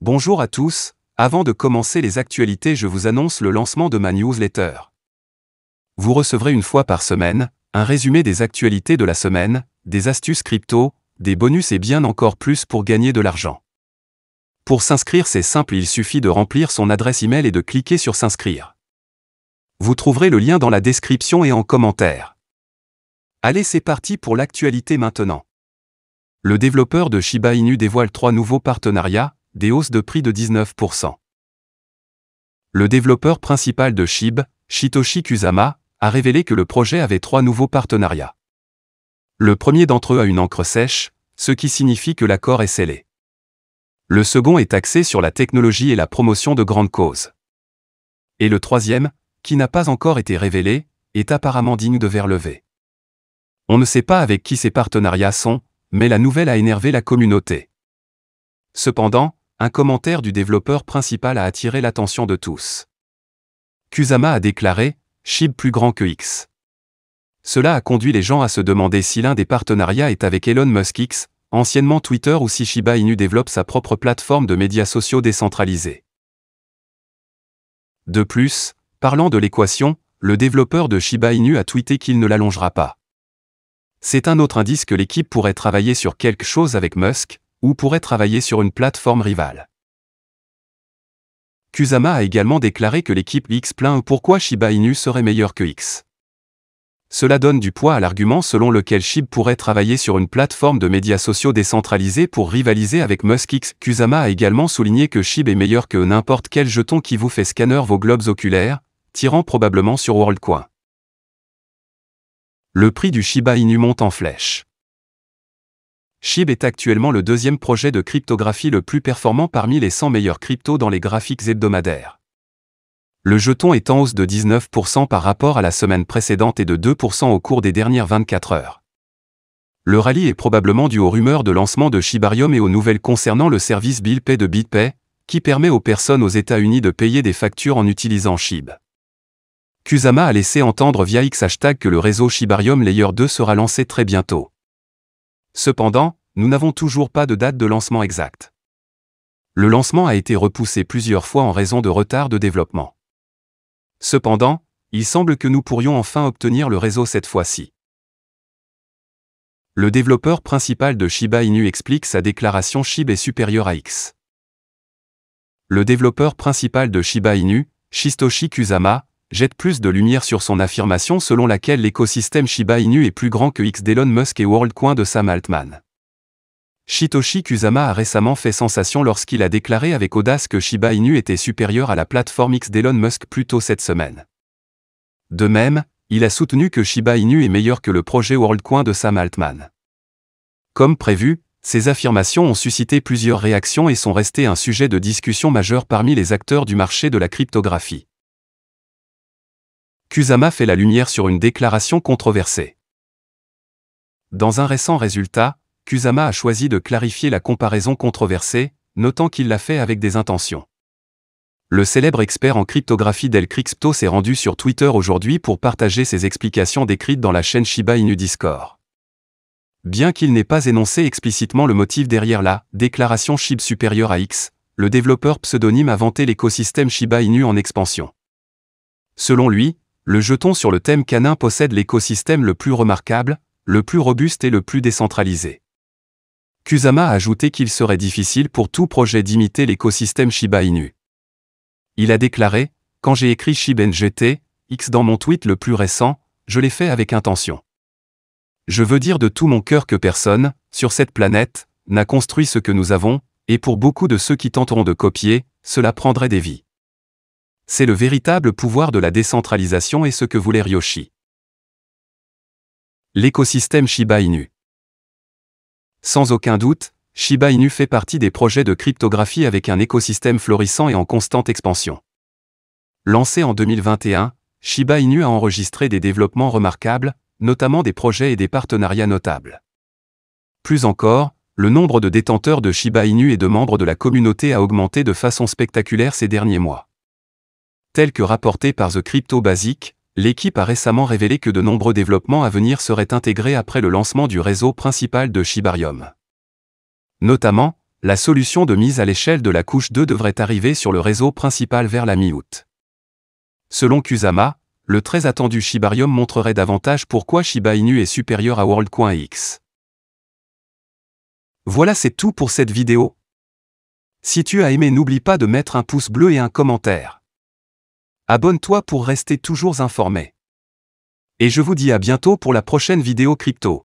Bonjour à tous, avant de commencer les actualités je vous annonce le lancement de ma newsletter. Vous recevrez une fois par semaine, un résumé des actualités de la semaine, des astuces crypto, des bonus et bien encore plus pour gagner de l'argent. Pour s'inscrire c'est simple, il suffit de remplir son adresse email et de cliquer sur s'inscrire. Vous trouverez le lien dans la description et en commentaire. Allez c'est parti pour l'actualité maintenant. Le développeur de Shiba Inu dévoile trois nouveaux partenariats, des hausses de prix de 19%. Le développeur principal de SHIB, Shitoshi Kusama, a révélé que le projet avait trois nouveaux partenariats. Le premier d'entre eux a une encre sèche, ce qui signifie que l'accord est scellé. Le second est axé sur la technologie et la promotion de grandes causes. Et le troisième, qui n'a pas encore été révélé, est apparemment digne de verre levé. On ne sait pas avec qui ces partenariats sont, mais la nouvelle a énervé la communauté. Cependant, un commentaire du développeur principal a attiré l'attention de tous. Kusama a déclaré SHIB plus grand que X. Cela a conduit les gens à se demander si l'un des partenariats est avec Elon Musk X, anciennement Twitter ou si Shiba Inu développe sa propre plateforme de médias sociaux décentralisés. De plus, parlant de l'équation, le développeur de Shiba Inu a tweeté qu'il ne l'allongera pas. C'est un autre indice que l'équipe pourrait travailler sur quelque chose avec Musk, ou pourrait travailler sur une plateforme rivale. Kusama a également déclaré que l'équipe X plaint pourquoi Shiba Inu serait meilleur que X. Cela donne du poids à l'argument selon lequel SHIB pourrait travailler sur une plateforme de médias sociaux décentralisés pour rivaliser avec X. Kusama a également souligné que SHIB est meilleur que n'importe quel jeton qui vous fait scanner vos globes oculaires, tirant probablement sur WorldCoin. Le prix du Shiba Inu monte en flèche. SHIB est actuellement le deuxième projet de cryptographie le plus performant parmi les 100 meilleurs cryptos dans les graphiques hebdomadaires. Le jeton est en hausse de 19% par rapport à la semaine précédente et de 2% au cours des dernières 24 heures. Le rallye est probablement dû aux rumeurs de lancement de Shibarium et aux nouvelles concernant le service Bill de BitPay, qui permet aux personnes aux États-Unis de payer des factures en utilisant SHIB. Kusama a laissé entendre via X hashtag que le réseau Shibarium Layer 2 sera lancé très bientôt. Cependant, nous n'avons toujours pas de date de lancement exacte. Le lancement a été repoussé plusieurs fois en raison de retards de développement. Cependant, il semble que nous pourrions enfin obtenir le réseau cette fois-ci. Le développeur principal de Shiba Inu explique sa déclaration SHIB est supérieur à X. Le développeur principal de Shiba Inu, Shistoshi Kusama, jette plus de lumière sur son affirmation selon laquelle l'écosystème Shiba Inu est plus grand que X d'Elon Musk et WorldCoin de Sam Altman. Shitoshi Kusama a récemment fait sensation lorsqu'il a déclaré avec audace que Shiba Inu était supérieur à la plateforme X d'Elon Musk plus tôt cette semaine. De même, il a soutenu que Shiba Inu est meilleur que le projet WorldCoin de Sam Altman. Comme prévu, ces affirmations ont suscité plusieurs réactions et sont restées un sujet de discussion majeur parmi les acteurs du marché de la cryptographie. Kusama fait la lumière sur une déclaration controversée. Dans un récent résultat, Kusama a choisi de clarifier la comparaison controversée, notant qu'il l'a fait avec des intentions. Le célèbre expert en cryptographie Del Crixpto s'est rendu sur Twitter aujourd'hui pour partager ses explications décrites dans la chaîne Shiba Inu Discord. Bien qu'il n'ait pas énoncé explicitement le motif derrière la déclaration SHIB supérieure à X, le développeur pseudonyme a vanté l'écosystème Shiba Inu en expansion. Selon lui, le jeton sur le thème canin possède l'écosystème le plus remarquable, le plus robuste et le plus décentralisé. Kusama a ajouté qu'il serait difficile pour tout projet d'imiter l'écosystème Shiba Inu. Il a déclaré Quand j'ai écrit Shiba NGT, X dans mon tweet le plus récent, je l'ai fait avec intention. Je veux dire de tout mon cœur que personne, sur cette planète, n'a construit ce que nous avons, et pour beaucoup de ceux qui tenteront de copier, cela prendrait des vies. C'est le véritable pouvoir de la décentralisation et ce que voulait Ryoshi. L'écosystème Shiba Inu. Sans aucun doute, Shiba Inu fait partie des projets de cryptographie avec un écosystème florissant et en constante expansion. Lancé en 2021, Shiba Inu a enregistré des développements remarquables, notamment des projets et des partenariats notables. Plus encore, le nombre de détenteurs de Shiba Inu et de membres de la communauté a augmenté de façon spectaculaire ces derniers mois. Tel que rapporté par The Crypto Basic, l'équipe a récemment révélé que de nombreux développements à venir seraient intégrés après le lancement du réseau principal de Shibarium. Notamment, la solution de mise à l'échelle de la couche 2 devrait arriver sur le réseau principal vers la mi-août. Selon Kusama, le très attendu Shibarium montrerait davantage pourquoi Shiba Inu est supérieur à WorldCoin X. Voilà c'est tout pour cette vidéo. Si tu as aimé n'oublie pas de mettre un pouce bleu et un commentaire. Abonne-toi pour rester toujours informé. Et je vous dis à bientôt pour la prochaine vidéo crypto.